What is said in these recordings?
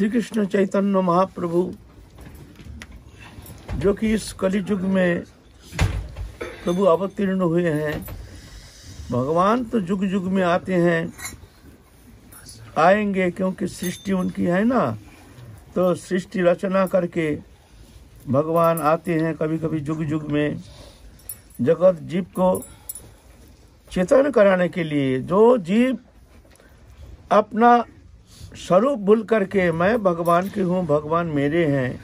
श्री कृष्ण चैतन्य महाप्रभु जो कि इस युग में प्रभु अवतीर्ण हुए हैं भगवान तो युग युग में आते हैं आएंगे क्योंकि सृष्टि उनकी है ना तो सृष्टि रचना करके भगवान आते हैं कभी कभी युग युग में जगत जीव को चेतन कराने के लिए जो जीव अपना स्वरूप भूल करके मैं भगवान की हूँ भगवान मेरे हैं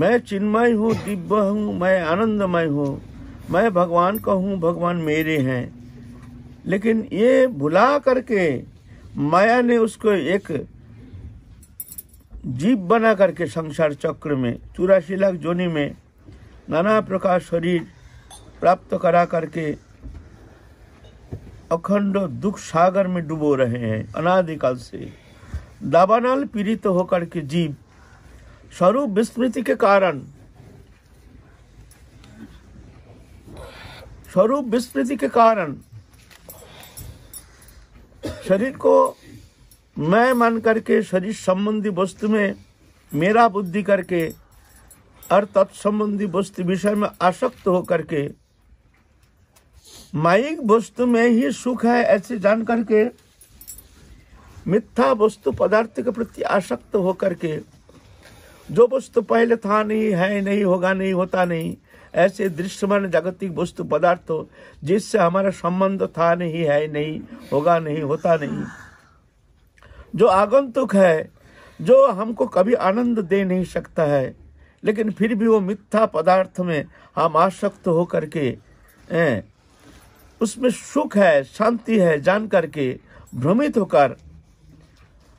मैं चिन्मय हूँ दिव्य हूँ मैं आनंदमय हूँ मैं भगवान का हूँ भगवान मेरे हैं लेकिन ये भुला करके माया ने उसको एक जीव बना करके संसार चक्र में चौरासी लाख जोनी में नाना प्रकार शरीर प्राप्त करा करके अखंड दुख सागर में डूबो रहे हैं अनादिकाल से दाबानाल पीड़ित तो होकर के जीव स्वरूप विस्मृति के कारण स्वरूप विस्मृति के कारण शरीर को मैं मान करके शरीर संबंधी वस्तु में मेरा बुद्धि करके और तत्संबंधी वस्तु विषय में आसक्त होकर के माइक वस्तु में ही सुख है ऐसे जान करके मिथ्या वस्तु पदार्थ के प्रति आसक्त होकर के जो वस्तु पहले था नहीं है नहीं होगा नहीं होता नहीं ऐसे दृश्यमान जागतिक वस्तु पदार्थ जिससे हमारा संबंध था नहीं है नहीं होगा नहीं होता नहीं जो आगंतुक है जो हमको कभी आनंद दे नहीं सकता है लेकिन फिर भी वो मिथ्या पदार्थ में हम आसक्त होकर के उसमें सुख है शांति है जान करके भ्रमित होकर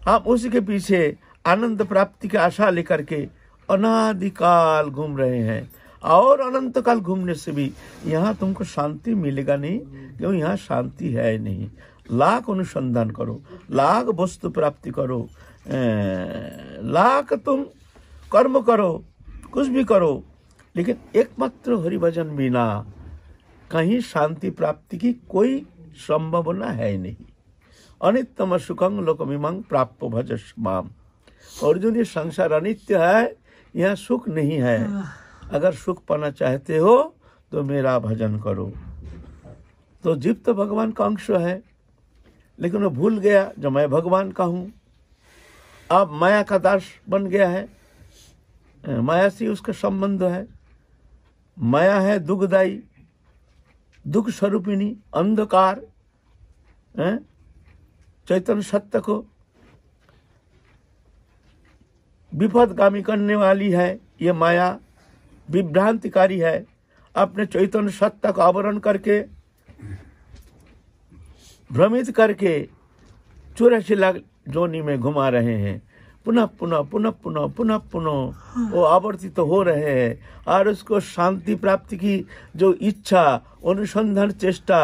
आप उसी के पीछे आनंद प्राप्ति की आशा लेकर के अनादिकाल घूम रहे हैं और अनंत काल घूमने से भी यहाँ तुमको शांति मिलेगा नहीं क्यों यहाँ शांति है नहीं लाख अनुसंधान करो लाख वस्तु प्राप्ति करो लाख तुम कर्म करो कुछ भी करो लेकिन एकमात्र हरिभजन बिना कहीं शांति प्राप्ति की कोई संभावना है नहीं अनितम सुखम लोकमीम प्राप्त भज माम अर्जुन ये संसार अनित्य है यह सुख नहीं है अगर सुख पाना चाहते हो तो मेरा भजन करो तो जीव तो भगवान का अंश है लेकिन वो भूल गया जो मैं भगवान का हूँ अब माया का दास बन गया है माया से उसका संबंध है माया है दुखदाई दुख स्वरूपिणी अंधकार चैतन्य सत्य को विपदगामी करने वाली है ये माया विभ्रांतिकारी है अपने चैतन्य सत्य का आवरण करके भ्रमित करके चौरासी लाख जोनी में घुमा रहे हैं पुनः पुनः पुनः पुनः पुनः पुनः वो आवर्तित हो रहे हैं और उसको शांति प्राप्ति की जो इच्छा अनुसंधान चेष्टा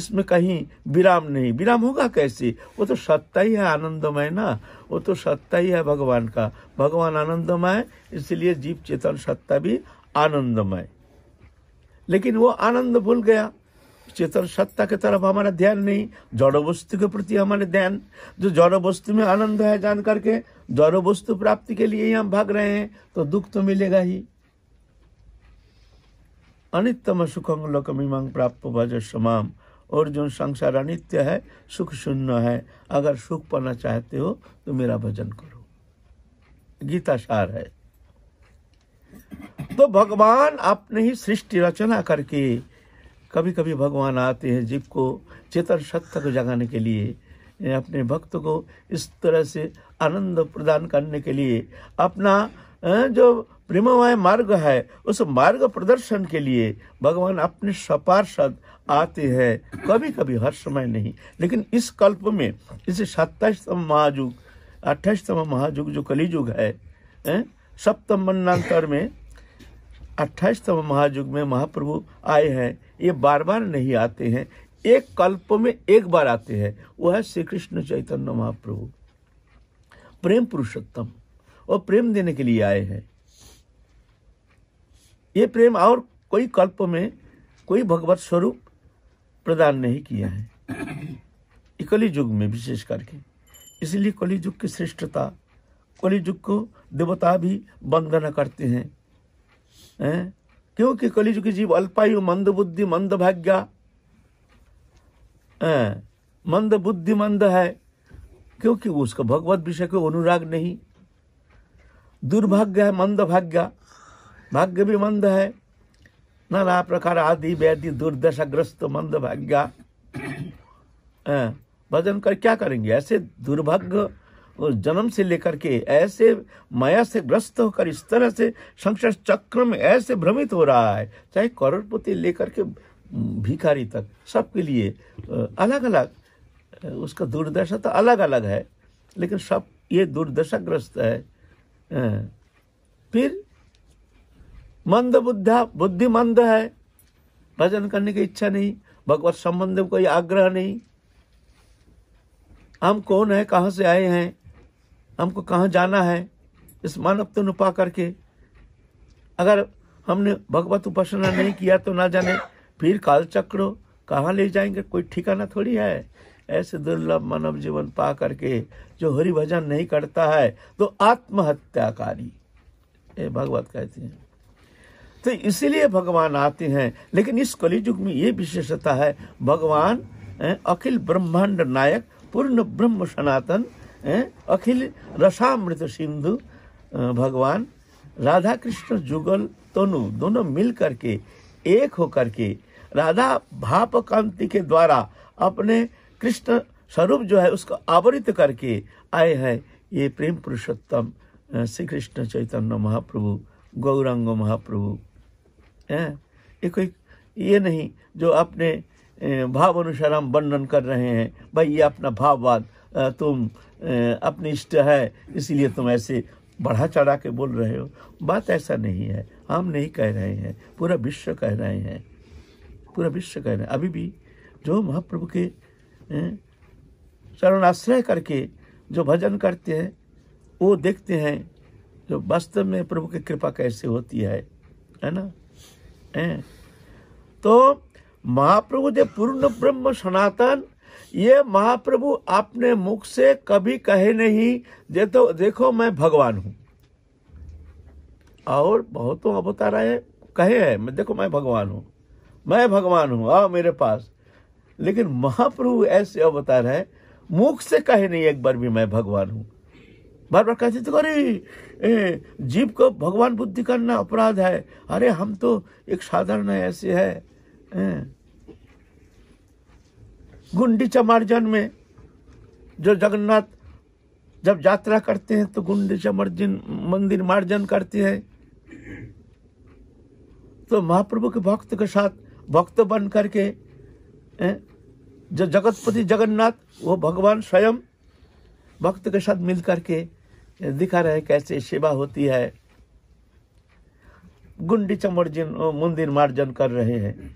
इसमें कहीं विराम नहीं विराम होगा कैसे वो तो सत्ता ही है आनंदमय ना वो तो सत्ता ही है भगवान का भगवान आनंदमय इसलिए जीव चेतन सत्ता भी आनंदमय लेकिन वो आनंद भूल गया चेतन सत्ता के तरफ हमारा ध्यान नहीं जड़ वस्तु के प्रति हमारे ध्यान जो जड़ वस्तु में आनंद है जान करके जड़ वस्तु प्राप्ति के लिए ही हम भाग रहे हैं तो दुख तो मिलेगा ही अनित्यम सुखम मीमांग प्राप्त भज समाम और जो संसार अनित्य है सुख शून्य है अगर सुख पाना चाहते हो तो मेरा भजन करो गीता सार है तो भगवान अपने ही सृष्टि रचना करके कभी कभी भगवान आते हैं जीव को चेतन सत्य को जगाने के लिए अपने भक्त को इस तरह से आनंद प्रदान करने के लिए अपना जो प्रेममय मार्ग है उस मार्ग प्रदर्शन के लिए भगवान अपने सपार्षद आते हैं कभी कभी हर समय नहीं लेकिन इस कल्प में इसे सत्ताईसतम महायुग अट्ठाईसतम महायुग जो कलियुग है, है सप्तम मन्नांतर में अट्ठाईसतम महायुग में महाप्रभु आए हैं ये बार बार नहीं आते हैं एक कल्प में एक बार आते हैं वो है श्री कृष्ण चैतन्य महाप्रभु प्रेम पुरुषोत्तम और प्रेम देने के लिए आए हैं ये प्रेम और कोई कल्प में कोई भगवत स्वरूप प्रदान नहीं किया है कली युग में विशेष करके इसलिए कली युग की श्रेष्ठता कली युग को देवता भी वंदना करते हैं हैं क्योंकि कलिजुग जीव अल्पायु मंद बुद्धि मंद भाग्य मंद बुद्धि मंद है क्योंकि उसका भगवत विषय को अनुराग नहीं दुर्भाग्य है मंद भाग्य भाग्य भी मंद है नाना प्रकार आदि व्याधि दुर्दशाग्रस्त मंद भाग्य भजन कर क्या करेंगे ऐसे दुर्भाग्य जन्म से लेकर के ऐसे माया से ग्रस्त होकर इस तरह से संसार चक्र में ऐसे भ्रमित हो रहा है चाहे करोड़पति लेकर के भिखारी तक सबके लिए अलग अलग उसका दुर्दशा तो अलग अलग है लेकिन सब ये दुर्दशा ग्रस्त है फिर मंद बुद्धा बुद्धि मंद है भजन करने की इच्छा नहीं भगवत संबंध कोई आग्रह नहीं हम कौन है कहाँ से आए हैं हमको कहाँ जाना है इस मानव तो नुपा करके अगर हमने भगवत उपासना नहीं किया तो ना जाने फिर कालचक्र कहाँ ले जाएंगे कोई ठिकाना थोड़ी है ऐसे दुर्लभ मानव जीवन पा करके जो हरि भजन नहीं करता है तो आत्महत्याकारी ये भगवत कहते हैं तो इसीलिए भगवान आते हैं लेकिन इस कलिजुग में ये विशेषता है भगवान अखिल ब्रह्मांड नायक पूर्ण ब्रह्म सनातन अखिल रसामृत सिंधु भगवान राधा कृष्ण जुगल तनु दोनों मिल करके एक होकर के राधा भाप कांति के द्वारा अपने कृष्ण स्वरूप जो है उसको आवरित करके आए हैं ये प्रेम पुरुषोत्तम श्री कृष्ण चैतन्य महाप्रभु गौरांग महाप्रभु ये कोई ये नहीं जो अपने भाव अनुसार हम वर्णन कर रहे हैं भाई ये अपना भाववाद तुम अपनी इष्ट है इसीलिए तुम ऐसे बढ़ा चढ़ा के बोल रहे हो बात ऐसा नहीं है हम नहीं कह रहे हैं पूरा विश्व कह रहे हैं पूरा विश्व कह रहे हैं अभी भी जो महाप्रभु के चरण आश्रय करके जो भजन करते हैं वो देखते हैं जो वास्तव में प्रभु की कृपा कैसे होती है है ना है तो महाप्रभु जो पूर्ण ब्रह्म सनातन ये महाप्रभु अपने मुख से कभी कहे नहीं दे तो देखो मैं भगवान हूं और बहुतों अवतार आए कहे है मैं देखो मैं भगवान हूं मैं भगवान हूं आओ मेरे पास लेकिन महाप्रभु ऐसे अवतार है मुख से कहे नहीं एक बार भी मैं भगवान हूं बार बार कहते तो अरे जीव को भगवान बुद्धि करना अपराध है अरे हम तो एक साधारण ऐसे है ए, गुंडीचा मार्जन में जो जगन्नाथ जब यात्रा करते हैं तो गुंडीचा मार्जिन मंदिर मार्जन करते हैं तो महाप्रभु के भक्त के साथ भक्त बन करके जो जगतपति जगन्नाथ वो भगवान स्वयं भक्त के साथ मिल करके दिखा रहे कैसे सेवा होती है गुंडी चमर्जन मंदिर मार्जन कर रहे हैं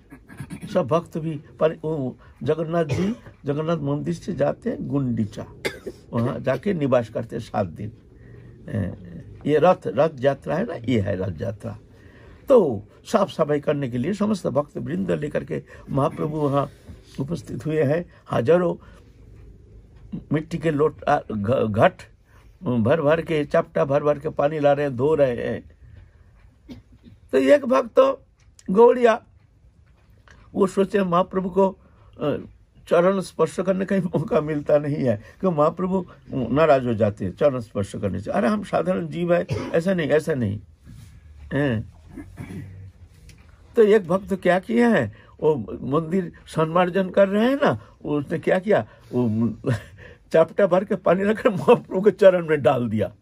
सब भक्त भी पर वो जगन्नाथ जी जगन्नाथ मंदिर से जाते हैं गुंडीचा वहाँ जाके निवास करते हैं सात दिन ये रथ रथ यात्रा है ना ये है रथ यात्रा तो साफ सफाई करने के लिए समस्त भक्त वृंद लेकर के महाप्रभु वहाँ उपस्थित हुए हैं हजारों मिट्टी के लोट घट भर भर के चपटा भर भर के पानी ला रहे हैं धो रहे हैं तो एक भक्त तो गौड़िया वो सोचे महाप्रभु को चरण स्पर्श करने का ही मौका मिलता नहीं है क्यों महाप्रभु नाराज हो जाते हैं चरण स्पर्श करने से अरे हम साधारण जीव है ऐसा नहीं ऐसा नहीं है तो एक भक्त तो क्या किया है वो मंदिर सम्मार्जन कर रहे हैं ना उसने क्या किया वो चापटा भर के पानी रखकर महाप्रभु के चरण में डाल दिया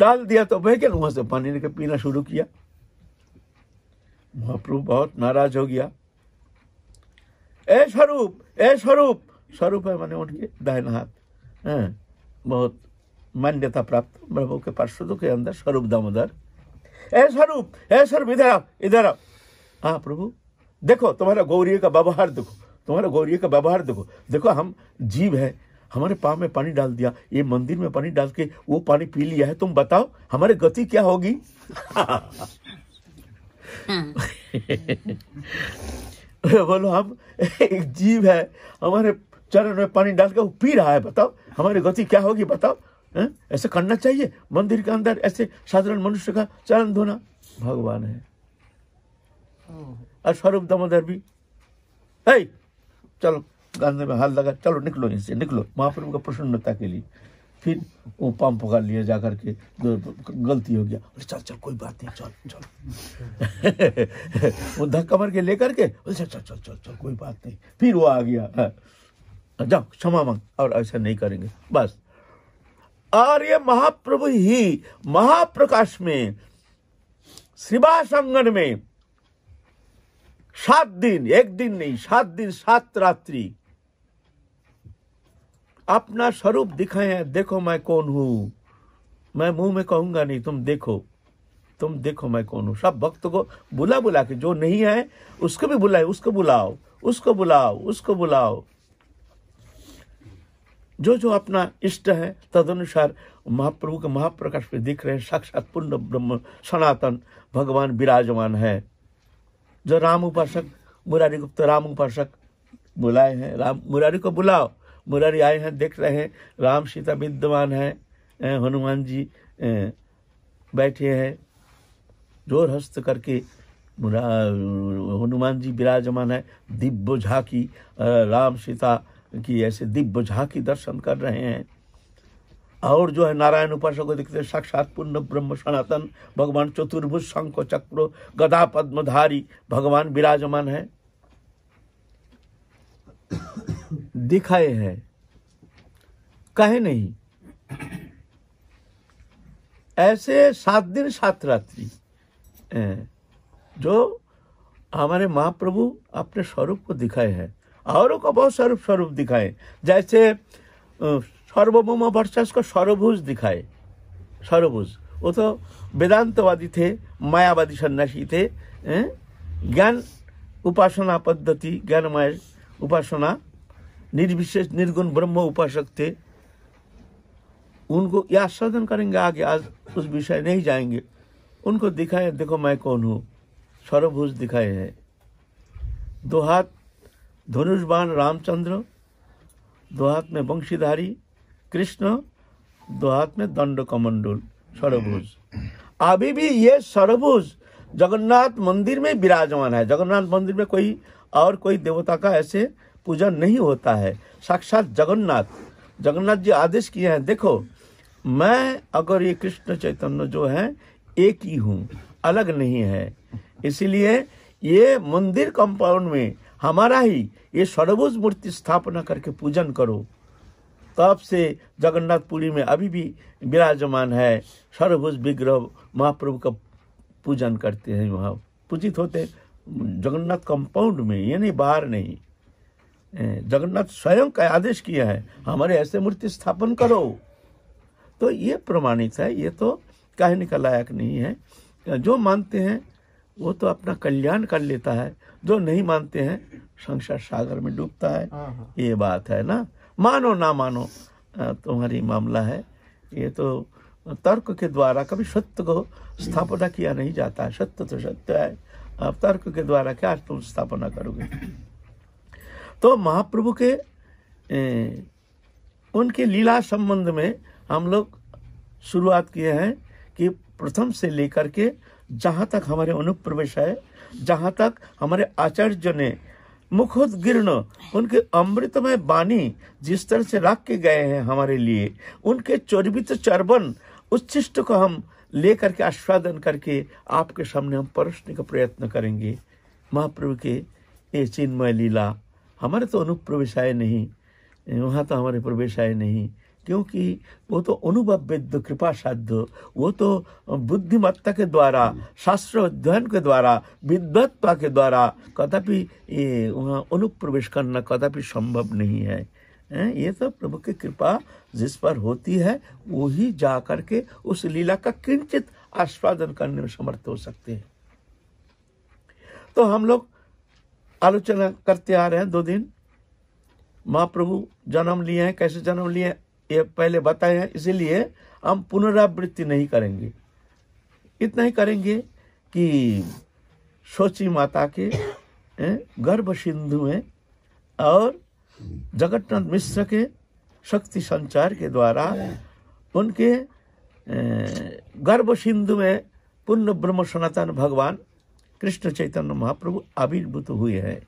डाल दिया तो वह क्या वहां से पानी लेकर पीना शुरू किया महाप्रभु बहुत नाराज हो गया ए स्वरूप ए स्वरूप स्वरूप है मैंने उनके दाहिना हाथ हाँ, बहुत मान्यता प्राप्त प्रभु के पार्षदों के अंदर स्वरूप दामोदर ए स्वरूप ए स्वरूप इधर आओ इधर आओ हाँ प्रभु देखो तुम्हारा गौरी का व्यवहार देखो तुम्हारा गौरी का व्यवहार देखो देखो हम जीव है हमारे पाँव में पानी डाल दिया ये मंदिर में पानी डाल के वो पानी पी लिया है तुम बताओ हमारी गति क्या होगी हाँ। बोलो हम एक जीव है हमारे चरण में पानी डाल के वो पी रहा है बताओ हमारी गति क्या होगी बताओ हाँ? ऐसे करना चाहिए मंदिर के अंदर ऐसे साधारण मनुष्य का चरण धोना भगवान है और स्वरूप दमोदर भी चलो गांधी में हाथ लगा चलो निकलो से निकलो महाप्रभु का प्रसन्नता के लिए फिर वो पंप पकड़ लिया जा करके गलती हो गया बोले चल चल कोई बात नहीं चल चल वो धक्का मर के लेकर के बोले चल चल चल चल चल कोई बात नहीं फिर वो आ गया हाँ। जाओ क्षमा मांग और ऐसा नहीं करेंगे बस और ये महाप्रभु ही महाप्रकाश में शिवासंगन में सात दिन एक दिन नहीं सात दिन सात रात्रि अपना स्वरूप दिखाए हैं देखो मैं कौन हूं मैं मुंह में कहूंगा नहीं तुम देखो तुम देखो मैं कौन हूं सब भक्त को बुला बुला के जो नहीं है उसको भी बुलाए उसको बुलाओ उसको बुलाओ उसको बुलाओ जो जो अपना इष्ट है तदनुसार महाप्रभु के महाप्रकाश पे दिख रहे हैं साक्षात पूर्ण ब्रह्म सनातन भगवान विराजमान है जो राम उपासक मुरारी गुप्त राम उपासक बुलाए हैं राम मुरारी को बुलाओ मुरारी आए हैं देख रहे हैं राम सीता विद्यमान है हनुमान जी बैठे हैं जोर हस्त करके हनुमान जी विराजमान है दिव्य झाकी राम सीता की ऐसे दिव्य झाकी दर्शन कर रहे हैं और जो है नारायण उपासक को देखते साक्षात पूर्ण ब्रह्म सनातन भगवान चतुर्भुज शंख चक्र गदा पद्मधारी भगवान विराजमान है दिखाए हैं कहे नहीं ऐसे सात दिन सात रात्रि जो हमारे महाप्रभु अपने स्वरूप को दिखाए हैं और को बहुत स्वरूप स्वरूप दिखाए जैसे सर्वभौम वर्चस को सर्वभुज दिखाए सर्वभुज वो तो वेदांतवादी थे मायावादी सन्यासी थे ज्ञान उपासना पद्धति ज्ञानमय उपासना निर्विशेष निर्गुण ब्रह्म उपासक थे उनको या साधन करेंगे आगे आज उस विषय नहीं जाएंगे उनको दिखाए देखो मैं कौन हूँ सर्वभूज दिखाए हैं दो हाथ धनुषबान रामचंद्र दो हाथ में वंशीधारी कृष्ण दो हाथ में दंड कमंडल सर्वभुज अभी भी ये सर्वभुज जगन्नाथ मंदिर में विराजमान है जगन्नाथ मंदिर में कोई और कोई देवता का ऐसे पूजन नहीं होता है साक्षात जगन्नाथ जगन्नाथ जी आदेश किए हैं देखो मैं अगर ये कृष्ण चैतन्य जो है एक ही हूँ अलग नहीं है इसीलिए ये मंदिर कंपाउंड में हमारा ही ये सर्वोज मूर्ति स्थापना करके पूजन करो तब से जगन्नाथपुरी में अभी भी विराजमान है सर्वभुज विग्रह महाप्रभु का पूजन करते हैं वहाँ पूजित होते जगन्नाथ कंपाउंड में ये नहीं बाहर नहीं जगन्नाथ स्वयं का आदेश किया है हमारे ऐसे मूर्ति स्थापन करो तो ये प्रमाणित है ये तो कहने का लायक नहीं है जो मानते हैं वो तो अपना कल्याण कर लेता है जो नहीं मानते हैं संसार सागर में डूबता है हाँ, हाँ। ये बात है ना मानो ना मानो तुम्हारी मामला है ये तो तर्क के द्वारा कभी सत्य को स्थापना किया नहीं जाता है सत्य तो सत्य है अब तर्क के द्वारा क्या तुम स्थापना करोगे तो महाप्रभु के ए, उनके लीला संबंध में हम लोग शुरुआत किए हैं कि प्रथम से लेकर के जहाँ तक हमारे अनुप्रवेश है जहाँ तक हमारे आचार्य ने गिरण उनके अमृतमय बानी जिस तरह से रख के गए हैं हमारे लिए उनके चौरबित चरबन उच्छिष्ट को हम ले करके आस्वादन करके आपके सामने हम परसने का प्रयत्न करेंगे महाप्रभु के ये चिन्मय लीला हमारे तो अनुप्रवेश आए नहीं वहाँ तो हमारे प्रवेश आए नहीं क्योंकि वो तो अनुभव वेद कृपा साध्य वो तो बुद्धिमत्ता के द्वारा शास्त्र अध्ययन के द्वारा विद्वत्ता के द्वारा कदापि ये वहाँ अनुप्रवेश करना कदापि संभव नहीं है ये तो प्रभु की कृपा जिस पर होती है वही जा करके उस लीला का किंचित आस्वादन करने में समर्थ हो सकते हैं तो हम लोग आलोचना करते आ रहे हैं दो दिन महाप्रभु जन्म लिए हैं कैसे जन्म लिए ये पहले बताए हैं इसीलिए हम पुनरावृत्ति नहीं करेंगे इतना ही करेंगे कि सोची माता के गर्भ सिंधु में और जगतनाथ मिश्र के शक्ति संचार के द्वारा उनके गर्भ सिंधु में पुण्य ब्रह्म सनातन भगवान कृष्ण चैतन्य महाप्रभु आविर्भूत हुए हैं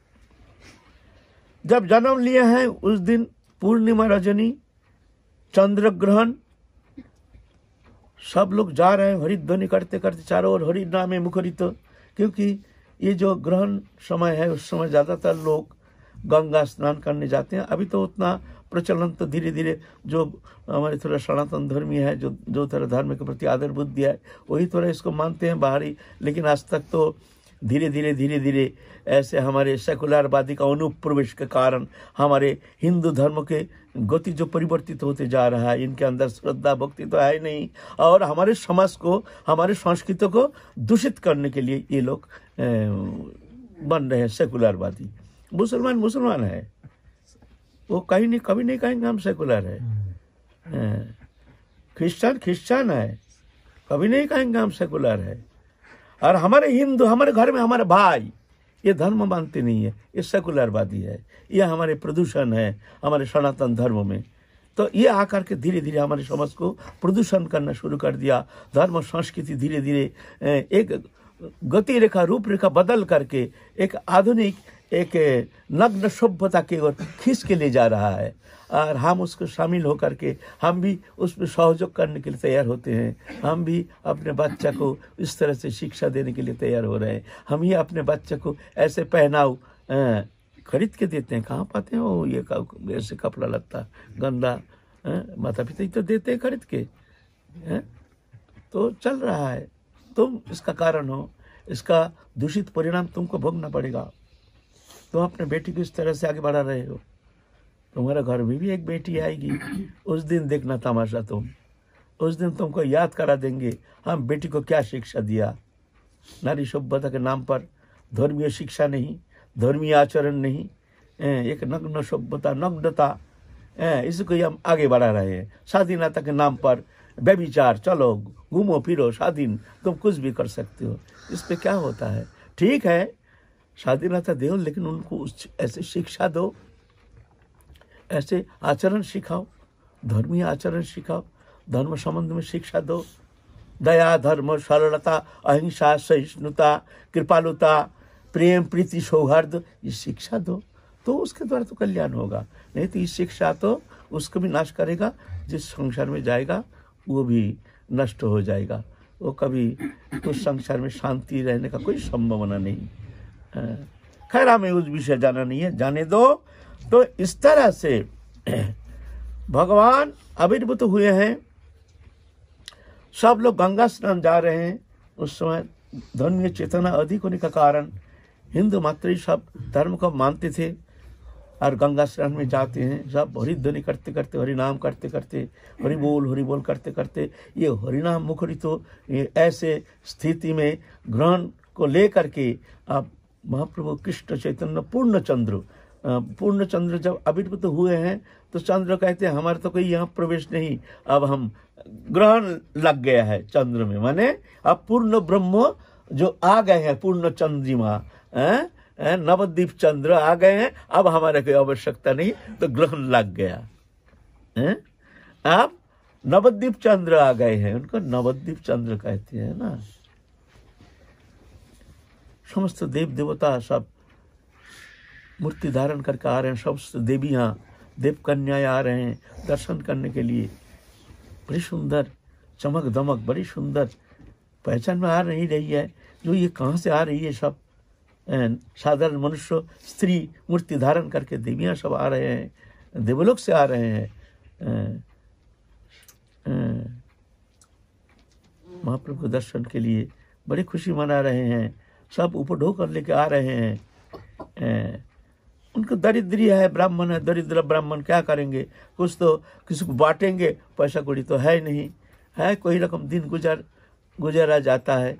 जब जन्म लिए हैं उस दिन पूर्णिमा रजनी चंद्र ग्रहण सब लोग जा रहे हैं हरिध्वनि करते करते चारों ओर हरि नामे मुखरित क्योंकि ये जो ग्रहण समय है उस समय ज़्यादातर लोग गंगा स्नान करने जाते हैं अभी तो उतना प्रचलन तो धीरे धीरे जो हमारे थोड़ा सनातन धर्मी है जो जो थोड़ा धर्म के प्रति आदर बुद्धि है वही थोड़ा इसको मानते हैं बाहरी लेकिन आज तक तो धीरे धीरे धीरे धीरे ऐसे हमारे सेकुलरवादी का अनुप्रवेश के कारण हमारे हिंदू धर्म के गति जो परिवर्तित होते जा रहा है इनके अंदर श्रद्धा भक्ति तो है नहीं और हमारे समाज को हमारे संस्कृति को दूषित करने के लिए ये लोग बन रहे हैं सेकुलरवादी मुसलमान मुसलमान है वो कहीं नहीं कभी नहीं कहेंगे हम सेकुलर है क्रिश्चियन हम्म। क्रिश्चियन है कभी नहीं कहेंगे हम सेकुलर है और हमारे हिंदू हमारे घर में हमारे भाई ये धर्म मानते नहीं है ये सेकुलरवादी है ये हमारे प्रदूषण है हमारे सनातन धर्म में तो ये आकर के धीरे धीरे हमारे समाज को प्रदूषण करना शुरू कर दिया धर्म संस्कृति धीरे धीरे एक गति रेखा रूपरेखा बदल करके एक आधुनिक एक नग्न सभ्यता की ओर खींच के ले जा रहा है और हम उसको शामिल होकर के हम भी उसमें सहयोग करने के लिए तैयार होते हैं हम भी अपने बच्चा को इस तरह से शिक्षा देने के लिए तैयार हो रहे हैं हम ही अपने बच्चे को ऐसे पहनाओ खरीद के देते हैं कहाँ पाते हैं वो ये ऐसे कपड़ा लगता गंदा माता पिता ही तो देते हैं खरीद के है? तो चल रहा है तुम इसका कारण हो इसका दूषित परिणाम तुमको भोगना पड़ेगा तुम अपने बेटी को इस तरह से आगे बढ़ा रहे हो तुम्हारे घर में भी एक बेटी आएगी उस दिन देखना तमाशा तुम उस दिन तुमको याद करा देंगे हम बेटी को क्या शिक्षा दिया नारी सभ्यता के नाम पर धर्मीय शिक्षा नहीं धर्मीय आचरण नहीं एक नग्न सभ्यता नग्नता इसको हम आगे बढ़ा रहे हैं स्वाधीनता के नाम पर व्यभिचार चलो घूमो फिरो स्वाधीन तुम कुछ भी कर सकते हो इस पर क्या होता है ठीक है स्वाधीनता दे लेकिन उनको ऐसी शिक्षा दो ऐसे आचरण सिखाओ धर्मी आचरण सिखाओ धर्म संबंध में शिक्षा दो दया धर्म सरलता अहिंसा सहिष्णुता कृपालुता प्रेम प्रीति सौहार्द ये शिक्षा दो तो उसके द्वारा तो कल्याण होगा नहीं तो ये शिक्षा तो उसको भी नाश करेगा जिस संसार में जाएगा वो भी नष्ट हो जाएगा वो कभी उस संसार में शांति रहने का कोई संभावना नहीं खैर हमें उस विषय जाना नहीं है जाने दो तो इस तरह से भगवान आविर्भूत हुए हैं सब लोग गंगा स्नान जा रहे हैं उस समय धर्मीय चेतना अधिक होने का कारण हिंदू मात्र सब धर्म को मानते थे और गंगा स्नान में जाते हैं सब हरिध्वनि ध्वनि करते करते हरिनाम नाम करते करते हरि बोल हरि बोल करते करते ये हरिनाम मुखरित हो तो ये ऐसे स्थिति में ग्रहण को लेकर के आप महाप्रभु कृष्ण चैतन्य पूर्ण चंद्र पूर्ण चंद्र जब अभिभूत हुए हैं तो चंद्र कहते हैं हमारे तो कोई यहाँ प्रवेश नहीं अब हम ग्रहण लग गया है चंद्र में माने अब पूर्ण ब्रह्म जो आ गए हैं पूर्ण चंद्रिमा नवद्वीप चंद्र आ गए हैं अब हमारे कोई आवश्यकता नहीं तो ग्रहण लग गया अब नवद्वीप चंद्र आ गए हैं उनको नवद्वीप चंद्र कहते हैं ना समस्त देव देवता सब मूर्ति धारण करके आ रहे हैं सब देवियाँ देव कन्याएँ आ रहे हैं दर्शन करने के लिए बड़ी सुंदर चमक दमक बड़ी सुंदर पहचान में आ नहीं रही है जो ये कहाँ से आ रही है सब साधारण मनुष्य स्त्री मूर्ति धारण करके देवियाँ सब आ रहे हैं देवलोक से आ रहे हैं महाप्रभु के दर्शन के लिए बड़ी खुशी मना रहे हैं सब उपढो कर लेके आ रहे हैं उनका दरिद्री है ब्राह्मण है दरिद्र ब्राह्मण क्या करेंगे कुछ तो किसी को बांटेंगे पैसा कौड़ी तो है नहीं है कोई रकम दिन गुजर गुजारा जाता है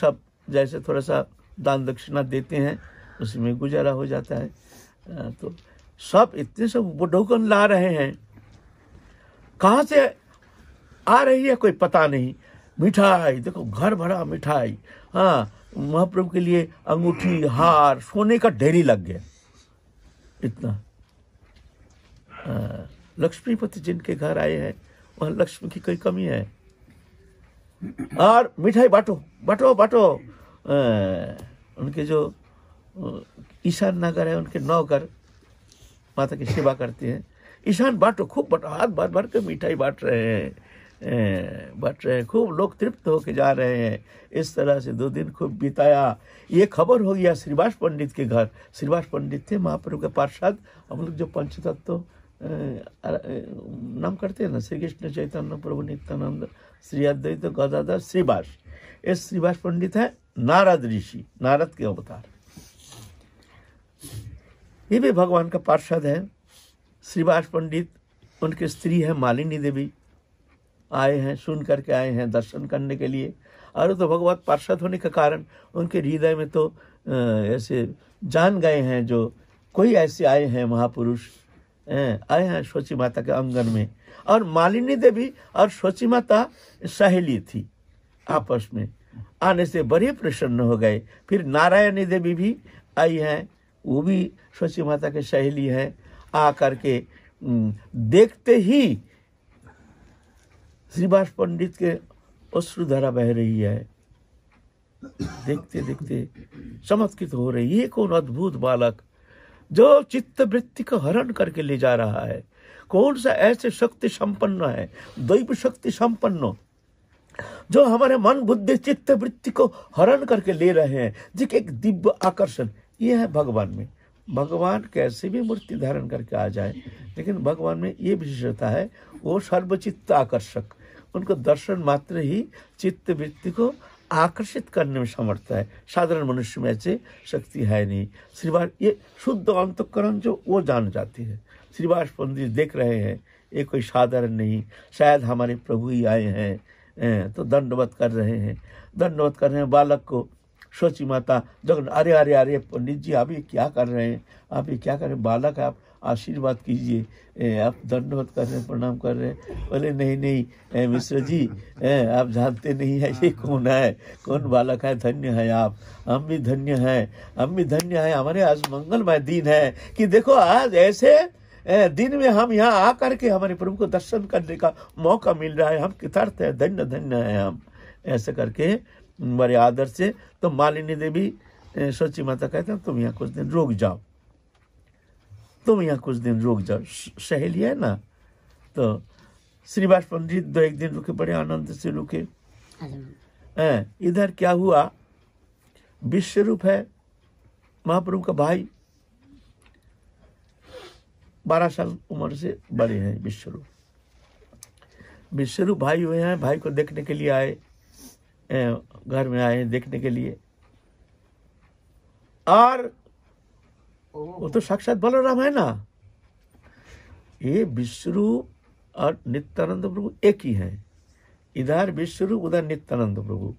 सब जैसे थोड़ा सा दान दक्षिणा देते हैं उसी में गुजारा हो जाता है तो सब इतने सब बुढ़ोकन ला रहे हैं कहाँ से आ रही है कोई पता नहीं मिठाई देखो घर भरा मिठाई हाँ महाप्रभु के लिए अंगूठी हार सोने का ढेरी लग गया इतना लक्ष्मीपति जिनके घर आए हैं वह लक्ष्मी की कोई कमी है और मिठाई बांटो बांटो बांटो उनके जो ईशान नगर है उनके नौ घर माता की सेवा करते हैं ईशान बांटो खूब बांटो हाथ बार बार के मिठाई बांट रहे हैं बट uh, खूब लोग तृप्त होकर जा रहे हैं इस तरह से दो दिन खूब बिताया ये खबर हो गया श्रीवास पंडित के घर श्रीवास पंडित थे महाप्रभु के पार्षद हम लोग जो पंचतत्व नाम करते हैं ना श्री कृष्ण चैतन्य प्रभु नित्यानंद श्री अद्वैत गदाधर श्रीवास इस श्रीवास पंडित है नारद ऋषि नारद के अवतार ये भी भगवान का पार्षद है श्रीवास पंडित उनकी स्त्री है मालिनी देवी आए हैं सुन करके आए हैं दर्शन करने के लिए और तो भगवत पार्षद होने के कारण उनके हृदय में तो ऐसे जान गए हैं जो कोई ऐसे आए हैं महापुरुष आए हैं सोची माता के अंगन में और मालिनी देवी और सोची माता सहेली थी आपस में आने से बड़े प्रसन्न हो गए फिर नारायणी देवी भी आई हैं वो भी सोची माता के सहेली हैं आ करके देखते ही श्रीवास पंडित के अश्रुधारा बह रही है देखते देखते चमत्कृत हो रही है कौन अद्भुत बालक जो चित्त वृत्ति को हरण करके ले जा रहा है कौन सा ऐसे शक्ति संपन्न है दैव शक्ति संपन्न जो हमारे मन बुद्धि चित्त वृत्ति को हरण करके ले रहे हैं जी एक दिव्य आकर्षण ये है भगवान में भगवान कैसे भी मूर्ति धारण करके आ जाए लेकिन भगवान में ये विशेषता है वो सर्वचित्त आकर्षक उनको दर्शन मात्र ही चित्त वृत्ति को आकर्षित करने में समर्थ है साधारण मनुष्य में ऐसे शक्ति है नहीं श्रीवास ये शुद्ध अंतकरण जो वो जान जाती है श्रीवास पंडित देख रहे हैं ये कोई साधारण नहीं शायद हमारे प्रभु ही आए हैं तो दंडवत कर रहे हैं दंडवत कर रहे हैं बालक को सोची माता जगन अरे अरे अरे पंडित जी आप ये क्या कर रहे हैं आप ये क्या कर रहे हैं बालक आप आशीर्वाद कीजिए आप दंडवत कर रहे हैं प्रणाम कर रहे हैं बोले नहीं नहीं मिश्र जी आप जानते नहीं है ये कौन है कौन बालक है धन्य है आप हम भी धन्य है हम भी धन्य है हमारे आज मंगलमय दिन है कि देखो आज ऐसे दिन में हम यहाँ आ करके हमारे प्रभु को दर्शन करने का मौका मिल रहा है हम कितार्थ है धन्य धन्य है हम ऐसे करके बड़े आदर से तो मालिनी देवी सोची माता कहते हैं तुम यहाँ कुछ दिन रुक जाओ तुम तो यहाँ कुछ दिन रुक जाओ सहेली है ना तो श्रीवास पंडित दो एक दिन रुके बड़े आनंद से रुके इधर क्या हुआ विश्व रूप है महाप्रभु का भाई बारह साल उम्र से बड़े हैं विश्वरूप विश्वरूप भाई हुए हैं भाई को देखने के लिए आए घर में आए देखने के लिए और वो तो साक्षात बलराम है ना ये विश्वरूप और नित्यानंद प्रभु एक ही हैं इधर विश्वरूप उधर नित्यानंद प्रभु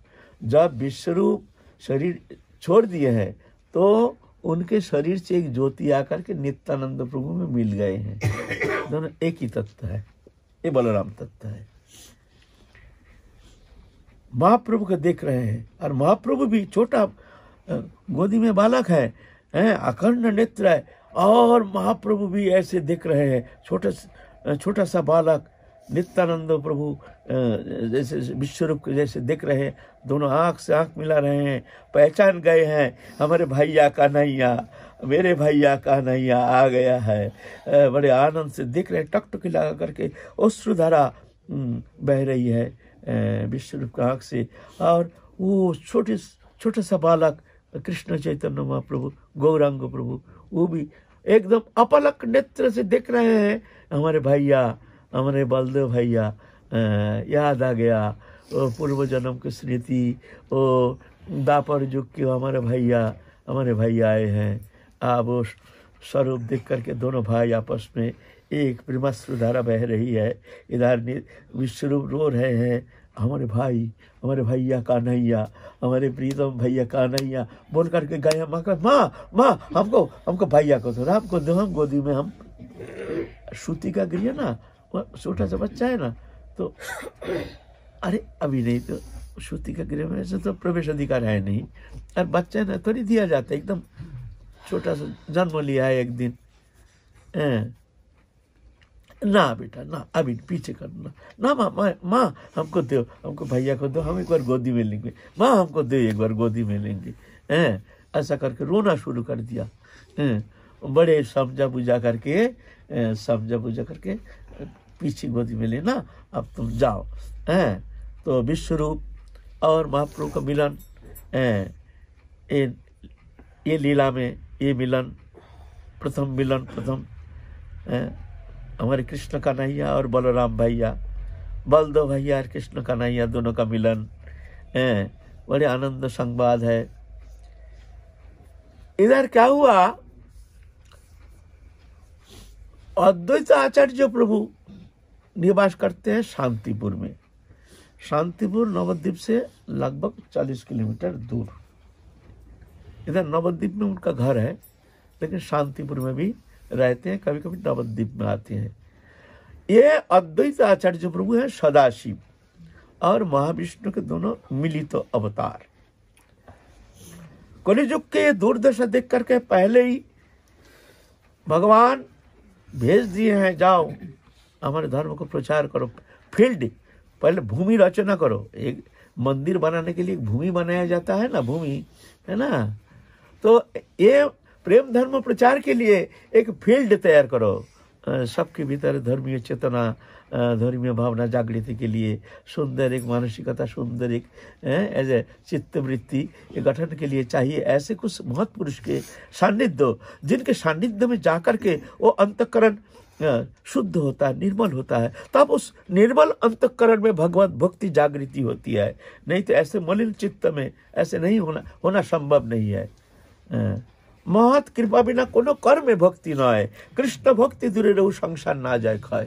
जब विश्वरूप शरीर छोड़ दिए हैं तो उनके शरीर से एक ज्योति आकर के नित्यानंद प्रभु में मिल गए हैं दोनों एक ही तत्व है ये बलराम तत्व है महाप्रभु को देख रहे हैं और महाप्रभु भी छोटा गोदी में बालक है है अखंड नेत्र है और महाप्रभु भी ऐसे दिख रहे हैं छोटा छोटा सा बालक नित्यानंद प्रभु जैसे विश्वरूप के जैसे दिख रहे हैं दोनों आंख से आंख मिला रहे हैं पहचान गए हैं हमारे भैया का नैया मेरे भैया का नैया आ गया है बड़े आनंद से दिख रहे हैं टुक लगा करके अश्रुधारा बह रही है विश्वरूप का आँख से और वो छोटे छोटा सा बालक कृष्ण चैतन्य महाप्रभु गौरांग प्रभु वो भी एकदम अपलक नेत्र से देख रहे हैं हमारे भैया हमारे बलदेव भैया याद आ गया पूर्व जन्म की स्मृति ओ दापर युग के हमारे भैया हमारे भैया आए हैं आप वो स्वरूप देख करके दोनों भाई आपस में एक प्रेमास्त्र धारा बह रही है इधर विश्वरूप रो रहे हैं हमारे भाई हमारे भैया कान्हैया हमारे प्रीतम भैया कान्हैया बोल करके गए माँ का माँ माँ हमको हमको भैया को थोड़ा हमको दो हम गोदी में हम सूती का गिरिया ना छोटा सा बच्चा है ना तो अरे अभी नहीं तो सूती का गृह में ऐसे तो प्रवेश अधिकार है नहीं और बच्चे ना थोड़ी दिया जाता एकदम छोटा सा जन्म लिया है एक दिन ना बेटा ना अभी पीछे करना ना माँ माँ माँ हमको दो हमको भैया को दो हम एक बार गोदी में लेंगे माँ हमको दो एक बार गोदी में लेंगे हैं ऐसा करके रोना शुरू कर दिया बड़े समझा बुझा करके समझा बुझा करके पीछे गोदी में लेना अब तुम जाओ हैं तो विश्व रूप और महाप्रभु का मिलन ये ये लीला में ये मिलन प्रथम मिलन प्रथम हमारे कृष्ण कन्हैया और बलराम भैया बलदो भैया और कृष्ण कन्हैया दोनों का मिलन है बड़े आनंद संवाद है इधर क्या हुआ अद्वैत आचार्य प्रभु निवास करते हैं शांतिपुर में शांतिपुर नवद्वीप से लगभग 40 किलोमीटर दूर इधर नवद्वीप में उनका घर है लेकिन शांतिपुर में भी रहते हैं कभी कभी नवद्वीप में आते हैं ये अद्वैत आचार्य जो प्रभु हैं सदाशिव और महाविष्णु के दोनों मिलित तो अवतार कलिजुग के दुर्दशा देख करके पहले ही भगवान भेज दिए हैं जाओ हमारे धर्म को प्रचार करो फील्ड पहले भूमि रचना करो एक मंदिर बनाने के लिए भूमि बनाया जाता है ना भूमि है ना तो ये प्रेम धर्म प्रचार के लिए एक फील्ड तैयार करो सबके भीतर धर्मीय चेतना धर्मीय भावना जागृति के लिए सुंदर एक मानसिकता सुंदर एक एज ए चित्तवृत्ति गठन के लिए चाहिए ऐसे कुछ महत्पुरुष के सान्निध्य जिनके सान्निध्य में जाकर के वो अंतकरण शुद्ध होता है निर्मल होता है तब उस निर्मल अंतकरण में भगवत भक्ति जागृति होती है नहीं तो ऐसे मलिन चित्त में ऐसे नहीं होना होना संभव नहीं है महत कृपा बिना कोनो कर्मे भक्ति ન कृष्ण भक्ति दूर रहू संसार ना जाए खाय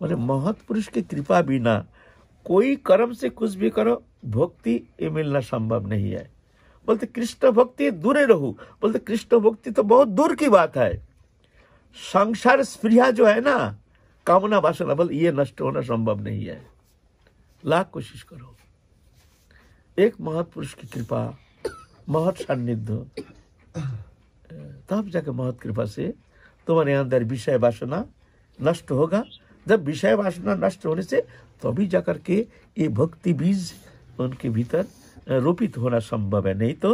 ખાય મને पुरुष की कृपा बिना कोई कर्म से कुछ भी करो भक्ति ये मिलना संभव नहीं है बोलते कृष्ण भक्ति दूरे रहो बोलते कृष्ण भक्ति तो बहुत दूर की बात है संसार स्प्रिया जो है ना कामना वासना बोल ये नष्ट होना संभव नहीं है लाख कोशिश करो एक महत्पुरुष की कृपा महत सान्निध्य तब तो जाकर महत कृपा से तुम्हारे अंदर विषय वासना नष्ट होगा जब विषय वासना नष्ट होने से तभी जाकर के ये भक्ति बीज उनके भीतर रोपित होना संभव है नहीं तो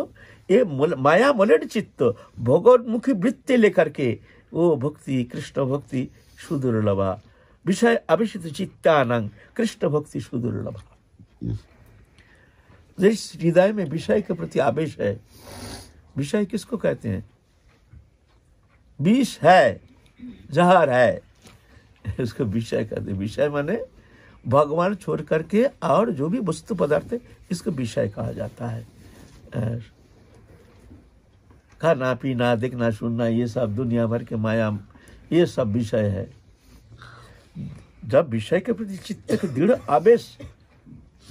ये माया मलिन चित्त भगवन्मुखी वृत्ति लेकर के वो भक्ति कृष्ण भक्ति सुदुर्लभा विषय अभिषित चित्तानंग कृष्ण भक्ति सुदुर्लभा जिस हृदय में विषय के प्रति आवेश है विषय किसको कहते हैं विष है जहर है इसको विषय कहते विषय माने भगवान छोड़ करके और जो भी वस्तु पदार्थ है इसको विषय कहा जाता है खाना पीना देखना सुनना ये सब दुनिया भर के माया ये सब विषय है जब विषय के प्रति चित्त के दृढ़ आवेश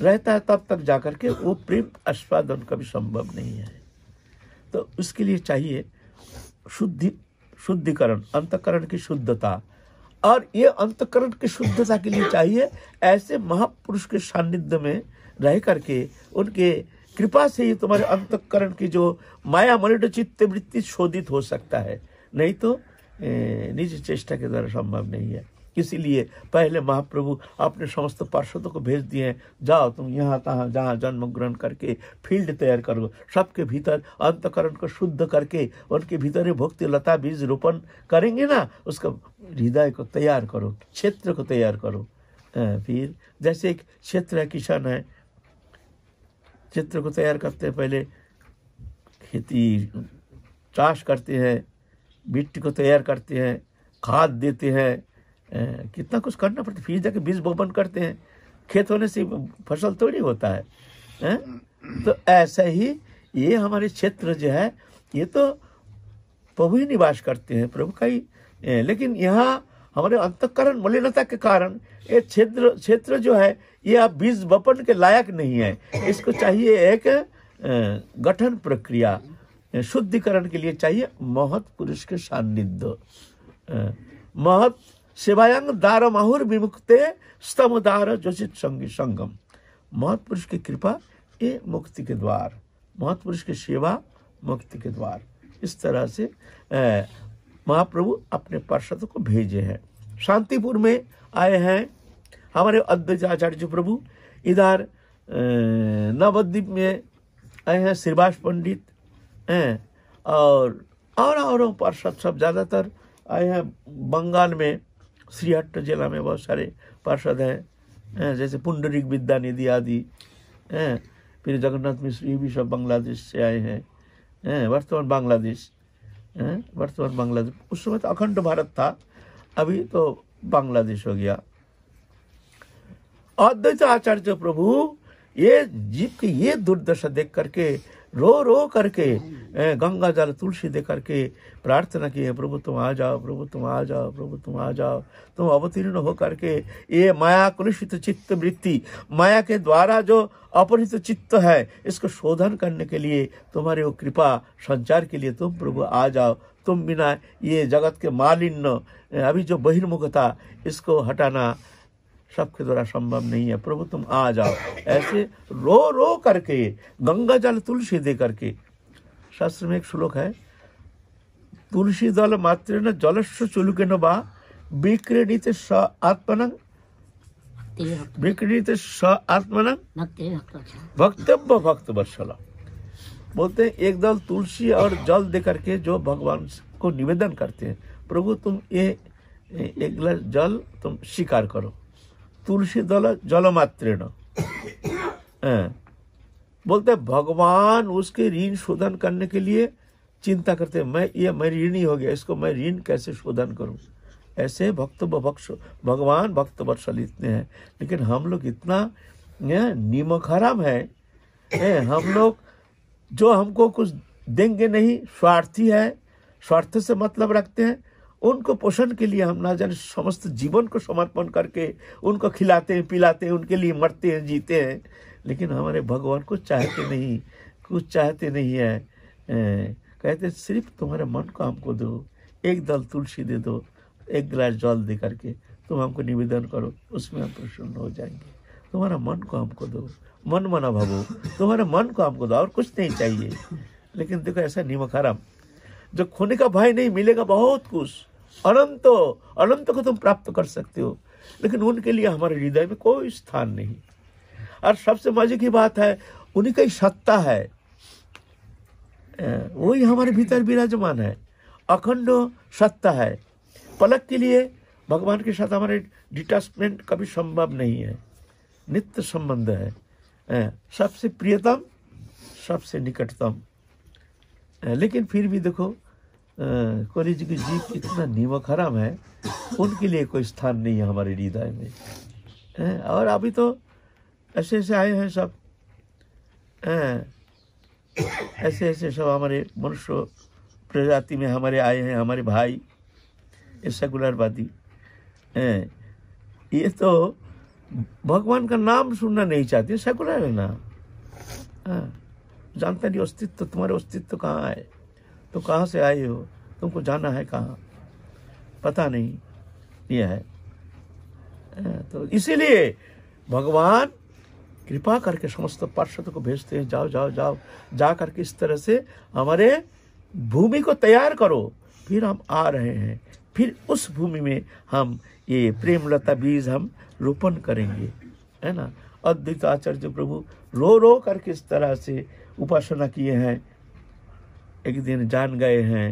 रहता है तब तक जाकर के वो प्रेम आस्वादन कभी संभव नहीं है तो उसके लिए चाहिए शुद्धि शुद्धिकरण अंतकरण की शुद्धता और ये अंतकरण की शुद्धता के लिए चाहिए ऐसे महापुरुष के सान्निध्य में रह करके उनके कृपा से ही तुम्हारे अंतकरण की जो माया मलिट चित्त वृत्ति शोधित हो सकता है नहीं तो निजी चेष्टा के द्वारा संभव नहीं है इसीलिए पहले महाप्रभु अपने समस्त पार्षदों को भेज दिए हैं जाओ तुम यहाँ तहाँ जहाँ जन्म ग्रहण करके फील्ड तैयार करो सबके भीतर अंतकरण को शुद्ध करके उनके भीतर भक्ति लता बीज रोपण करेंगे ना उसका हृदय को तैयार करो क्षेत्र को तैयार करो फिर जैसे एक क्षेत्र है किसान है क्षेत्र को तैयार करते हैं पहले खेती चाष करते हैं मिट्टी को तैयार करते हैं खाद देते हैं कितना कुछ करना पड़ता फीस देकर बीज बोपन करते हैं खेत होने से फसल थोड़ी होता है ए? तो ऐसे ही ये हमारे क्षेत्र जो है ये तो प्रभु ही निवास करते हैं प्रभु का ही लेकिन यहाँ हमारे अंतकरण मलिनता के कारण ये क्षेत्र क्षेत्र जो है ये आप बीज बपन के लायक नहीं है इसको चाहिए एक गठन प्रक्रिया शुद्धिकरण के लिए चाहिए महत पुरुष के सान्निध्य महत सेवायंग दार माहुर विमुक्ते स्तम दार जोचित संगी संगम महत्पुरुष की कृपा ये मुक्ति के द्वार महत्पुरुष की सेवा मुक्ति के द्वार इस तरह से महाप्रभु अपने पार्षद को भेजे हैं शांतिपुर में आए हैं हमारे अद्वैत आचार्य प्रभु इधर नवद्वीप में आए हैं श्रीवास पंडित हैं और और और पार्षद सब ज़्यादातर आए हैं बंगाल में श्रीहट्ट जिला में बहुत सारे पार्षद हैं जैसे पुंडरिक विद्या निधि आदि हैं फिर जगन्नाथ मिश्र ये भी सब बांग्लादेश से आए हैं वर्तमान बांग्लादेश वर्तमान बांग्लादेश उस समय तो अखंड भारत था अभी तो बांग्लादेश हो गया अद्वैत आचार्य प्रभु ये जीव की ये दुर्दशा देख करके रो रो करके गंगा जल तुलसी दे करके प्रार्थना की है प्रभु तुम आ जाओ प्रभु तुम आ जाओ प्रभु तुम आ जाओ तुम अवतीर्ण हो करके ये माया कुलुषित चित्त वृत्ति माया के द्वारा जो अपहित चित्त है इसको शोधन करने के लिए तुम्हारे वो कृपा संचार के लिए तुम प्रभु आ जाओ तुम बिना ये जगत के मालिन्य अभी जो बहिर्मुखता इसको हटाना सबके द्वारा संभव नहीं है प्रभु तुम आ जाओ ऐसे रो रो करके गंगा जल तुलसी दे करके शास्त्र में एक श्लोक है तुलसी दल मात्र न जलस्व चुलुके न बा विक्रीडित स आत्मन विक्रीडित स आत्मन वक्तव्य अच्छा। भक्त वत्सल बोलते हैं एक दल तुलसी और जल दे करके जो भगवान को निवेदन करते हैं प्रभु तुम ये एक गिलास जल तुम स्वीकार करो तुलसी दल जलमात्रेण बोलते भगवान उसके ऋण शोधन करने के लिए चिंता करते मैं ये मैं ऋणी हो गया इसको मैं ऋण कैसे शोधन करूं ऐसे भक्त भक्ष भगवान भक्त वत्सल इतने हैं लेकिन हम लोग इतना नीमक हराम है ए, हम लोग जो हमको कुछ देंगे नहीं स्वार्थी है स्वार्थ से मतलब रखते हैं उनको पोषण के लिए हम ना जाने समस्त जीवन को समर्पण करके उनको खिलाते हैं पिलाते हैं उनके लिए मरते हैं जीते हैं लेकिन हमारे भगवान को चाहते नहीं कुछ चाहते नहीं है कहते सिर्फ तुम्हारे मन को हमको दो एक दल तुलसी दे दो एक गिलास जल दे करके तुम हमको निवेदन करो उसमें हम प्रसन्न हो जाएंगे तुम्हारा मन को हमको दो मन मना भगो तुम्हारे मन को हमको दो और कुछ नहीं चाहिए लेकिन देखो ऐसा निमखाराम जो खोने का भय नहीं मिलेगा बहुत कुछ अनंत अनंत को तुम प्राप्त कर सकते हो लेकिन उनके लिए हमारे हृदय में कोई स्थान नहीं और सबसे मजे की बात है का ही सत्ता है वही हमारे भीतर विराजमान है अखंड सत्ता है पलक के लिए भगवान के साथ हमारे डिटैचमेंट कभी संभव नहीं है नित्य संबंध है सबसे प्रियतम सबसे निकटतम लेकिन फिर भी देखो जी की जीव इतना नीमक हराम है उनके लिए कोई स्थान नहीं है हमारे हृदय में और अभी तो ऐसे ऐसे आए हैं सब ऐसे ऐसे सब हमारे मनुष्य प्रजाति में हमारे आए हैं हमारे भाई ये सेकुलरवादी ये तो भगवान का नाम सुनना नहीं चाहते सेकुलर है ना जानते नहीं अस्तित्व तुम्हारे अस्तित्व कहाँ है तो कहाँ से आए हो तुमको जाना है कहाँ पता नहीं यह है तो इसीलिए भगवान कृपा करके समस्त पार्षद को भेजते हैं जाओ जाओ जाओ जा करके इस तरह से हमारे भूमि को तैयार करो फिर हम आ रहे हैं फिर उस भूमि में हम ये प्रेमलता बीज हम रोपण करेंगे है ना अद्वित आचार्य प्रभु रो रो करके इस तरह से उपासना किए हैं एक दिन जान गए हैं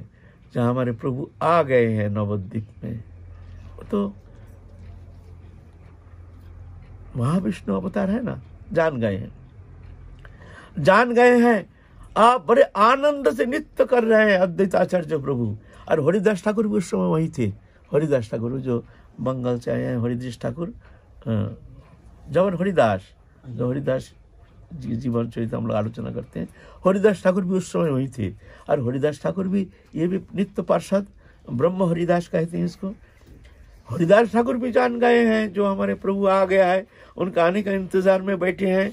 जहाँ हमारे प्रभु आ गए हैं नवद्वीप में तो महाविष्णु अवतार है ना जान गए हैं जान गए हैं आप बड़े आनंद से नित्य कर रहे हैं अद्वैत आचार्य प्रभु और हरिदास ठाकुर भी उस समय वही थे हरिदास ठाकुर जो बंगाल से आए हैं हरिदेश ठाकुर जवन हरिदास जो हरिदास जीवन चरित हम लोग आलोचना करते हैं हरिदास ठाकुर भी उस समय वहीं थे और हरिदास ठाकुर भी ये भी नित्य पार्षद ब्रह्म हरिदास कहते हैं इसको हरिदास ठाकुर भी जान गए हैं जो हमारे प्रभु आ गया है उनका आने का इंतजार में बैठे हैं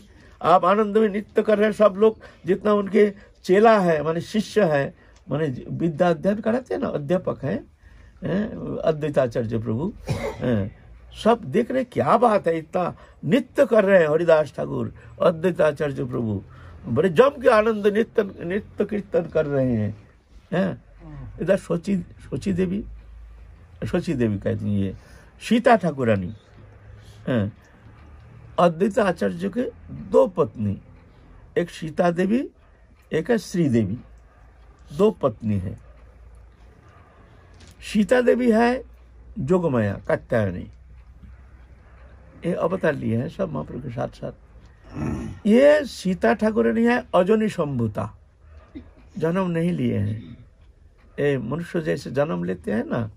आप आनंद में नित्य कर रहे हैं सब लोग जितना उनके चेला है माने शिष्य है माने विद्या अध्ययन कराते हैं ना अध्यापक हैं अद्वैताचार्य प्रभु सब देख रहे क्या बात है इतना नित्य कर रहे हैं हरिदास ठाकुर अद्वित आचार्य प्रभु बड़े जम के आनंद नित्य नित्य कीर्तन कर रहे हैं है? इधर सोची सोची देवी सोची देवी कहती है ये सीता ठाकुरानी अद्वित आचार्य के दो पत्नी एक सीता देवी एक है श्री देवी दो पत्नी है सीता देवी है जोगमाया कात्यायनी ये अवतार लिए हैं सब महाप्रभु के साथ साथ ये सीता ठाकुर नहीं है अजनी शंभुता जन्म नहीं लिए हैं ये मनुष्य जैसे जन्म लेते हैं ना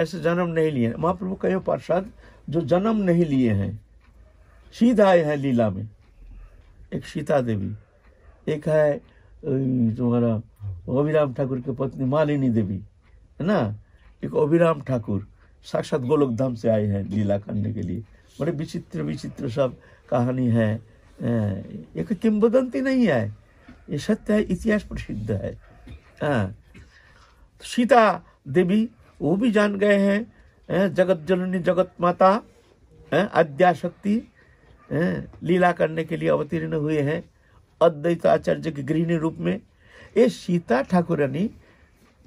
ऐसे जन्म नहीं लिए महाप्रभु कहो पार्षद जो जन्म नहीं लिए हैं सीधा आए हैं लीला में एक सीता देवी एक है तुम्हारा अभिराम ठाकुर की पत्नी मालिनी देवी है ना एक अभिराम ठाकुर साक्षात गोलोकधाम से आए हैं लीला करने के लिए बड़े विचित्र विचित्र सब कहानी है ये कोई नहीं है ये सत्य है इतिहास प्रसिद्ध है तो सीता देवी वो भी जान गए हैं जगत जननी जगत माता आद्याशक्ति लीला करने के लिए अवतीर्ण हुए हैं अद्वैत आचार्य के गृहिणी रूप में ये सीता ठाकुरानी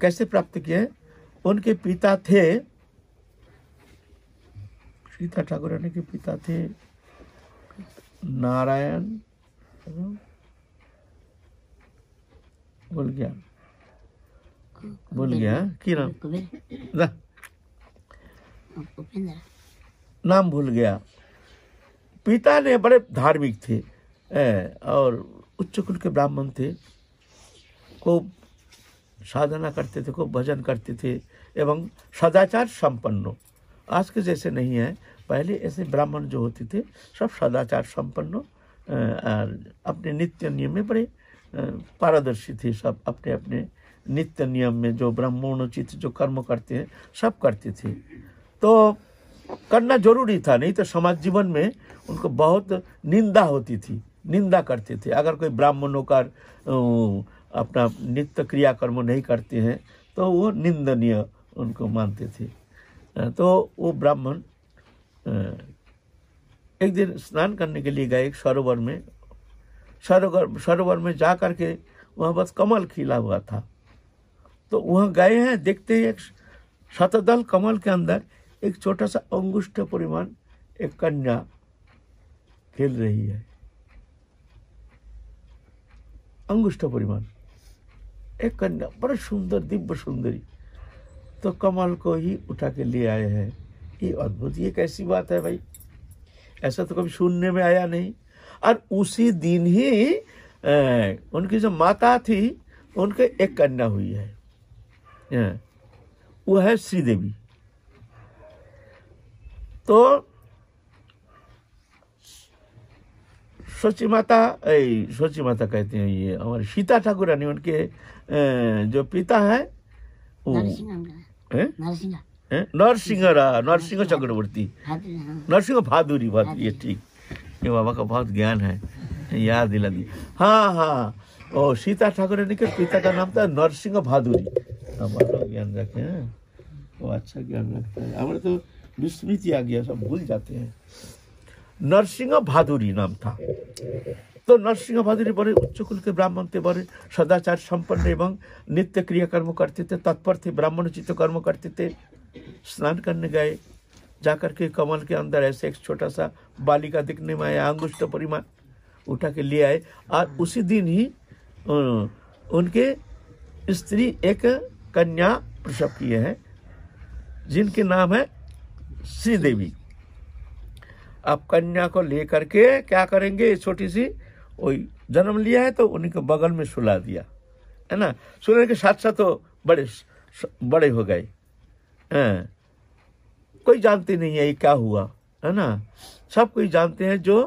कैसे प्राप्त किए उनके पिता थे রীতা ঠাকুরের पिता थे नारायण এবং बोल गया बोल गया हाँ? की नाम भूल गया पिता ने बड़े धार्मिक थे और उच्च कुल के ब्राह्मण थे खूब साधना करते थे खूब भजन करते थे एवं सदाचार संपन्न आज के जैसे नहीं है पहले ऐसे ब्राह्मण जो होते थे सब सदाचार संपन्न और अपने नित्य नियम में बड़े पारदर्शी थे सब अपने अपने नित्य नियम में जो ब्राह्मणोचित जो कर्म करते हैं सब करते थे तो करना जरूरी था नहीं तो समाज जीवन में उनको बहुत निंदा होती थी निंदा करते थे अगर कोई ब्राह्मणों का अपना नित्य क्रियाकर्म नहीं करते हैं तो वो निंदनीय उनको मानते थे तो वो ब्राह्मण एक दिन स्नान करने के लिए गए एक सरोवर में सरोवर सरोवर में जा करके वहाँ बस कमल खिला हुआ था तो वहाँ गए हैं देखते ही एक शतदल कमल के अंदर एक छोटा सा अंगुष्ठ परिमाण एक कन्या खेल रही है अंगुष्ठ परिमाण एक कन्या बड़ा सुंदर दिव्य सुंदरी तो कमल को ही उठा के ले आए हैं ये अद्भुत ये कैसी बात है भाई ऐसा तो कभी सुनने में आया नहीं और उसी दिन ही उनकी जो माता थी उनके एक कन्या हुई है वो है श्रीदेवी तो सोची माता सोची माता कहते हैं ये हमारे सीता ठाकुरानी उनके जो पिता है वो नरसिंह नरसिंह चक्रवर्ती नरसिंह भादुरी भादुरी ये ठीक ये बाबा का बहुत ज्ञान है याद दिला दी हाँ हाँ और सीता ठाकुर के पिता का नाम था नरसिंह भादुरी हमारा ज्ञान रखे हैं वो अच्छा ज्ञान रखता है हमारे तो विस्मृति आ गया सब भूल जाते हैं नरसिंह भादुरी नाम था তো बड़े उच्चकुल के ब्राह्मण थे बड़े सदाचार সম্পন্ন एवं नित्य क्रियाकर्म करते थे तत्पर थे ब्राह्मणोचित कर्म करते थे स्नान करने गए जाकर के कमल के अंदर ऐसे एक छोटा सा बालिका दिखने में आया अंगुष्ट परिमा उठा के ले आए और उसी दिन ही उनके स्त्री एक कन्या प्रसव किए हैं जिनके नाम है श्रीदेवी अब कन्या को लेकर के क्या करेंगे छोटी सी वही जन्म लिया है तो उन्हीं को बगल में सुला दिया है ना सुलने के साथ साथ तो बड़े बड़े हो गए हैं कोई जानते नहीं है ये क्या हुआ है ना सब कोई जानते हैं जो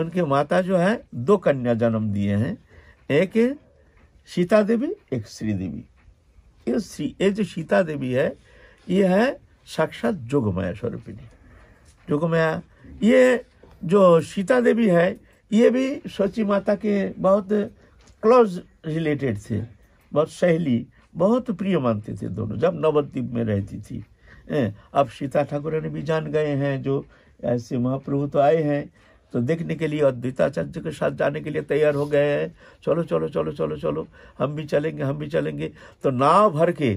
उनके माता जो है दो कन्या जन्म दिए हैं एक है सीता देवी एक श्री देवी ये श्री ये जो सीता देवी है ये है साक्षात जोगमाया स्वरूपिणी जोगमाया ये जो सीता देवी है ये भी सोची माता के बहुत क्लोज रिलेटेड थे बहुत सहेली बहुत प्रिय मानते थे दोनों जब नवद्वीप में रहती थी अब सीता ठाकुर ने भी जान गए हैं जो ऐसे महाप्रभु तो आए हैं तो देखने के लिए अद्वैताचार्य के साथ जाने के लिए तैयार हो गए हैं चलो चलो चलो चलो चलो हम भी चलेंगे हम भी चलेंगे तो नाव भर के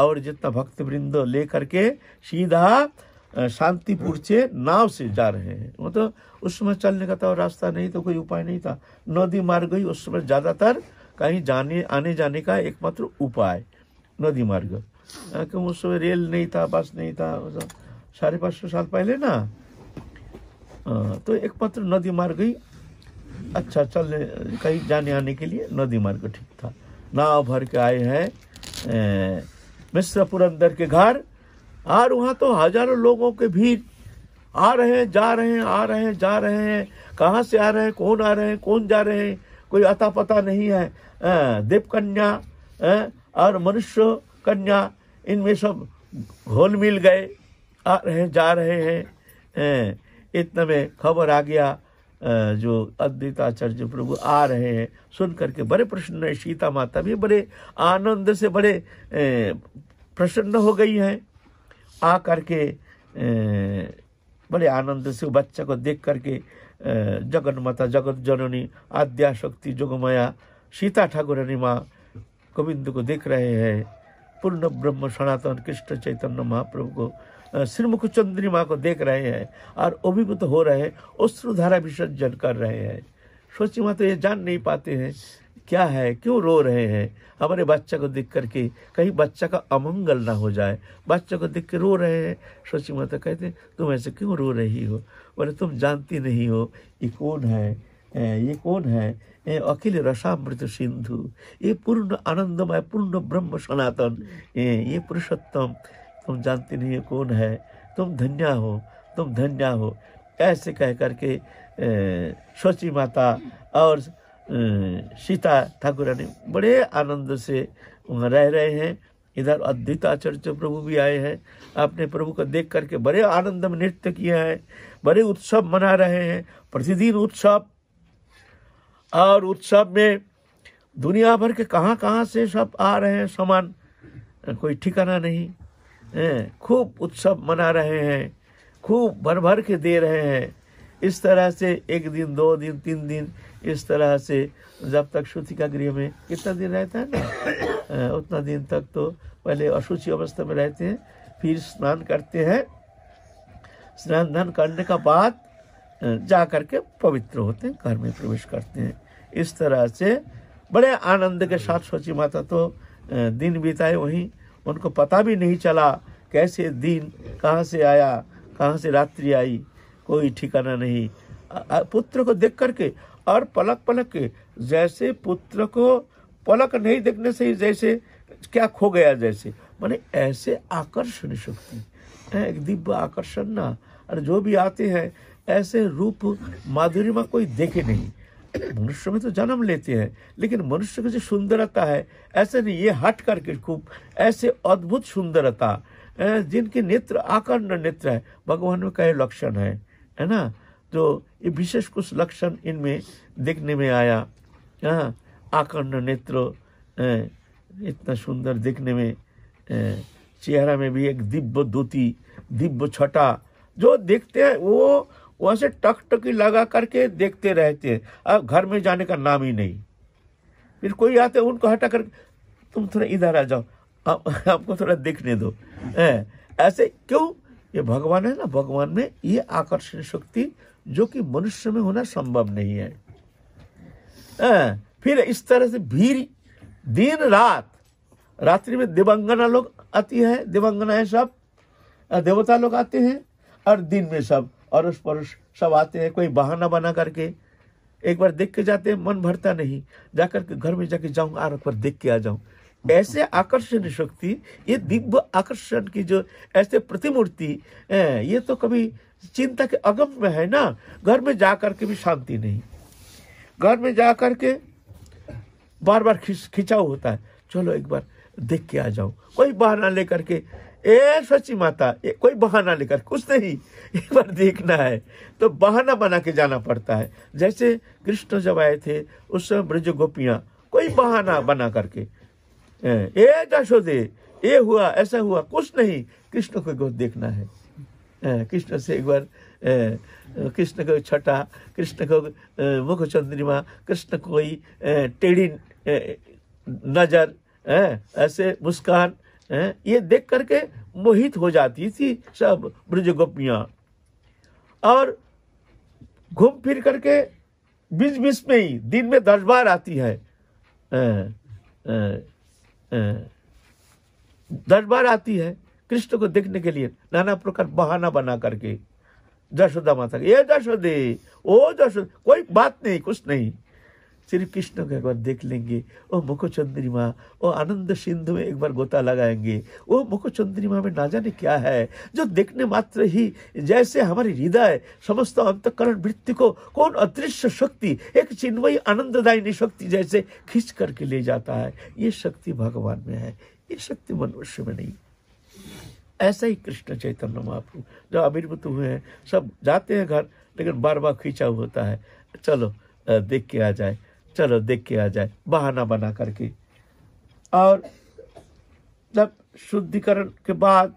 और जितना भक्त वृंद ले करके सीधा शांतिपुर से नाव से जा रहे हैं मतलब उस समय चलने का था तो रास्ता नहीं तो कोई उपाय नहीं था नदी मार्ग ही उस समय ज़्यादातर कहीं जाने आने जाने का एकमात्र उपाय नदी मार्ग क्यों उस समय रेल नहीं था बस नहीं था मतलब साढ़े पाँच सौ साल पहले ना तो एकमात्र नदी मार्ग ही अच्छा चलने कहीं जाने आने के लिए नदी मार्ग ठीक था नाव भर के आए हैं मिश्र पुरंदर के घर और वहाँ तो हजारों लोगों के भीड़ आ रहे हैं जा रहे हैं आ रहे हैं जा रहे हैं कहाँ से आ रहे हैं कौन आ रहे हैं कौन जा रहे हैं कोई अता पता नहीं है देव कन्या और मनुष्य कन्या इनमें सब घोल मिल गए आ रहे हैं जा रहे हैं इतने में खबर आ गया जो अद्वित आचार्य प्रभु आ रहे हैं सुन करके बड़े प्रसन्न है सीता माता भी बड़े आनंद से बड़े प्रसन्न हो गई हैं आ करके बड़े आनंद से बच्चा को देख करके जगन माता जगत जननी आद्याशक्ति जगमया सीता ठाकुरानी माँ गोविंद को देख रहे हैं पूर्ण ब्रह्म सनातन कृष्ण चैतन्य महाप्रभु को श्रीमुख चंद्रिमा को देख रहे हैं और अभिभूत हो रहे हैं अश्रुधारा विसर्जन कर रहे हैं सोची माँ तो ये जान नहीं पाते हैं क्या है क्यों रो रहे हैं हमारे बच्चा को देख करके कहीं बच्चा का अमंगल ना हो जाए बच्चा को देख के रो रहे हैं सोची माता कहते तुम ऐसे क्यों रो रही हो बोले तुम जानती नहीं हो ये कौन है ये कौन है अखिल रसामृत सिंधु ये पूर्ण आनंदमय पूर्ण ब्रह्म सनातन ये पुरुषोत्तम तुम जानती नहीं हो कौन है तुम धन्या हो तुम धन्या हो ऐसे कह करके शोची माता और सीता ठाकुर बड़े आनंद से वहाँ रह रहे हैं इधर अद्वित आचार्य प्रभु भी आए हैं आपने प्रभु को देख करके बड़े आनंद में नृत्य किया है बड़े उत्सव मना रहे हैं प्रतिदिन उत्सव और उत्सव में दुनिया भर के कहाँ कहाँ से सब आ रहे हैं सामान कोई ठिकाना नहीं खूब उत्सव मना रहे हैं खूब भर भर के दे रहे हैं इस तरह से एक दिन दो दिन तीन दिन इस तरह से जब तक शुद्धि का गृह में कितना दिन रहता है ना उतना दिन तक तो पहले अशुचि अवस्था में रहते हैं फिर स्नान करते हैं स्नान धन करने का बाद जा करके पवित्र होते हैं घर में प्रवेश करते हैं इस तरह से बड़े आनंद के साथ सोची माता तो दिन बिताए वहीं उनको पता भी नहीं चला कैसे दिन कहाँ से आया कहाँ से रात्रि आई कोई ठिकाना नहीं पुत्र को देख करके और पलक पलक के जैसे पुत्र को पलक नहीं देखने से ही जैसे क्या खो गया जैसे माने ऐसे आकर्षण शक्ति एक दिव्य आकर्षण ना और जो भी आते हैं ऐसे रूप माधुरी में कोई देखे नहीं मनुष्य में तो जन्म लेते हैं लेकिन मनुष्य की जो सुंदरता है ऐसे नहीं ये हट करके खूब ऐसे अद्भुत सुंदरता जिनके नेत्र आकर्ण नेत्र है भगवान में कहे लक्षण है है ना तो ये विशेष कुछ लक्षण इनमें देखने में आया हाँ, आकर्ण नेत्र इतना सुंदर देखने में चेहरा में भी एक दिव्य दूती दिव्य छटा जो देखते हैं वो वहाँ से टकटकी लगा करके देखते रहते हैं अब घर में जाने का नाम ही नहीं फिर कोई आते उनको हटा कर तुम थोड़ा इधर आ जाओ आपको थोड़ा देखने दो ऐसे क्यों ये भगवान है ना भगवान में ये आकर्षण शक्ति जो कि मनुष्य में होना संभव नहीं है आ, फिर इस तरह से भीड़ दिन रात रात्रि में देवंगना लोग आती है देवंगना है सब देवता लोग आते हैं और दिन में सब अड़ोस पड़ोस सब आते हैं कोई बहाना बना करके एक बार देख के जाते हैं मन भरता नहीं जाकर के घर में जाके जाऊँ और एक बार देख के आ जाऊं ऐसे आकर्षण शक्ति ये दिव्य आकर्षण की जो ऐसे प्रतिमूर्ति ये तो कभी चिंता के अगम में है ना घर में जा करके भी शांति नहीं घर में जा कर के बार बार खिंच खिंचाव होता है चलो एक बार देख के आ जाओ कोई बहाना लेकर के ए सची माता ए, कोई बहाना लेकर कुछ नहीं एक बार देखना है तो बहाना बना के जाना पड़ता है जैसे कृष्ण जब आए थे उस समय ब्रज गोपियाँ कोई बहाना बना करके ए दशो ये हुआ ऐसा हुआ कुछ नहीं कृष्ण को गोद देखना है कृष्ण से एक बार कृष्ण को छटा कृष्ण को मुख चंद्रिमा कृष्ण कोई टेढ़ी नजर ऐसे मुस्कान ये देख करके मोहित हो जाती थी सब ब्रज गोपियां और घूम फिर करके बीच बीच में ही दिन में दस बार आती है आ, आ, दस बार आती है कृष्ण को देखने के लिए नाना प्रकार बहाना बना करके जशोदा माता ये जशोदे ओ जशोदे कोई बात नहीं कुछ नहीं श्री कृष्ण को एक बार देख लेंगे ओ मुखचंद्रिमा ओ आनंद सिंधु में एक बार गोता लगाएंगे वो मुखचंद्रिमा में ना जाने क्या है जो देखने मात्र ही जैसे हमारे हृदय समस्त अंतकरण वृत्ति को कौन अदृश्य शक्ति एक चिन्मयी आनंददायिनी शक्ति जैसे खींच करके ले जाता है ये शक्ति भगवान में है ये शक्ति मनुष्य में नहीं ऐसा ही कृष्ण चैतन्य महाप्रभु जो आविर्भूत हुए हैं सब जाते हैं घर लेकिन बार बार खींचा होता है चलो देख के आ जाए चलो देख के आ जाए बहाना बना करके और जब शुद्धिकरण के बाद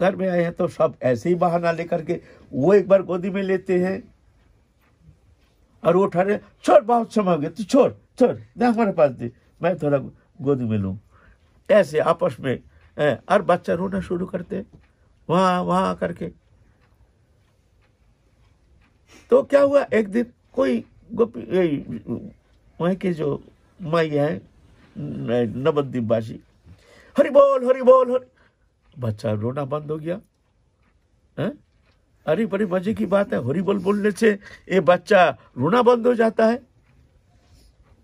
घर में आए हैं तो सब ऐसे ही बहाना लेकर के वो एक बार गोदी में लेते हैं और वो ठहरे छोड़ बहुत समय हो गया तो छोड़ छोड़ दे हमारे पास दे मैं थोड़ा गोदी में लू ऐसे आपस में और बच्चा रोना शुरू करते वहां वहां करके तो क्या हुआ एक दिन कोई गोपी वहाँ के जो माइया है नवद्वीप बाजी हरी बोल हरी बोल हरी बच्चा रोना बंद हो गया है अरे बड़े मजे की बात है हरी बोल बोलने से ये बच्चा रोना बंद हो जाता है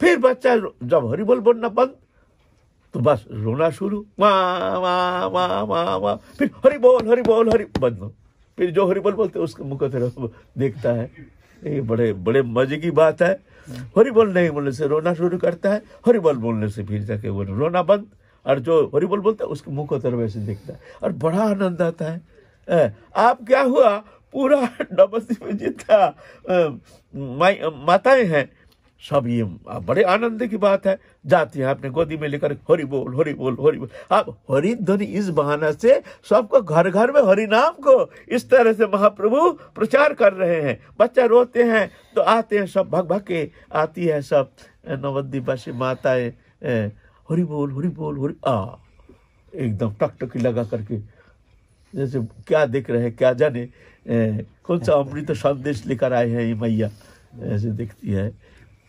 फिर बच्चा जब हरी बोल बोलना बंद तो बस रोना शुरू वाह फिर हरी बोल हरी बोल हरी बंद फिर जो हरी बोल बोलते उसके मुख तरफ देखता है ये बड़े बड़े मजे की बात है हरिबल नहीं बोलने से रोना शुरू करता है हरिबल बोलने से फिर जाके वो रोना बंद और जो हरिबल बोलता है उसके मुंह को तरह से देखता है और बड़ा आनंद आता है आप क्या हुआ पूरा नमस्ते में जितना माताएं हैं सब ये बड़े आनंद की बात है जाती है आपने गोदी में लेकर हरि बोल हरि बोल हरि बोल आप हरिध्वनि ध्वनि इस बहाना से सबको घर घर में हरि नाम को इस तरह से महाप्रभु प्रचार कर रहे हैं बच्चा रोते हैं तो आते हैं सब भग भग के आती है सब नवद्वीपासी माताएं हरि बोल हरि बोल हरि आ एकदम टकटकी लगा करके जैसे क्या देख रहे हैं क्या जाने कौन सा अमृत संदेश लेकर आए हैं ये मैया ऐसे दिखती है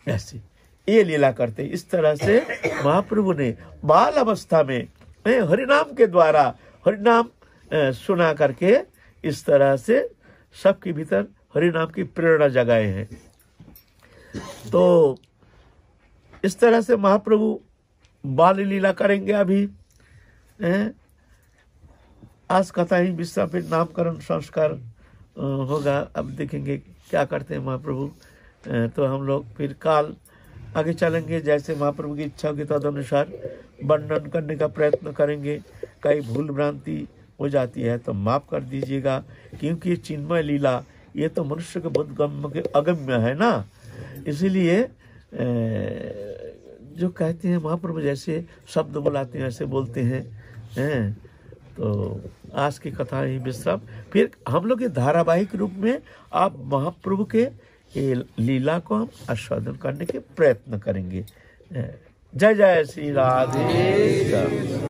ऐसे ये लीला करते इस तरह से महाप्रभु ने बाल अवस्था में हरिनाम के द्वारा हरिनाम सुना करके इस तरह से सबके भीतर हरिनाम की प्रेरणा जगाए हैं तो इस तरह से महाप्रभु बाल लीला करेंगे अभी आज कथा ही विश्वापीठ फिर नामकरण संस्कार होगा अब देखेंगे क्या करते हैं महाप्रभु तो हम लोग फिर काल आगे चलेंगे जैसे महाप्रभु की इच्छा के तदनुसार वर्णन करने का प्रयत्न करेंगे कई भूल भ्रांति हो जाती है तो माफ कर दीजिएगा क्योंकि ये चिन्मय लीला ये तो मनुष्य के बोधगम्य के अगम्य है ना इसीलिए जो कहते हैं महाप्रभु जैसे शब्द बुलाते हैं ऐसे बोलते हैं हैं तो आज की कथा ही विश्राम फिर हम लोग ये धारावाहिक रूप में आप महाप्रभु के ये लीला को हम आस्वादन करने के प्रयत्न करेंगे जय जय श्री राधे